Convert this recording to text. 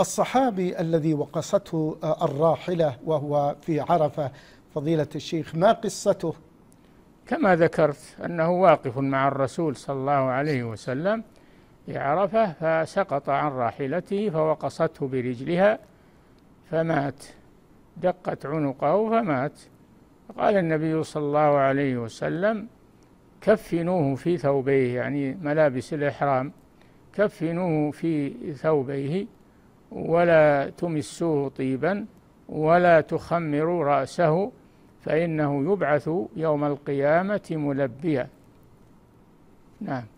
الصحابي الذي وقصته آه، الراحلة وهو في عرفة فضيلة الشيخ ما قصته كما ذكرت أنه واقف مع الرسول صلى الله عليه وسلم في عرفة فسقط عن راحلته فوقصته برجلها فمات دقت عنقه فمات قال النبي صلى الله عليه وسلم كفنوه في ثوبيه يعني ملابس الإحرام كفنوه في ثوبيه ولا تمسوه طيبا ولا تخمروا رأسه فإنه يبعث يوم القيامة ملبيا نعم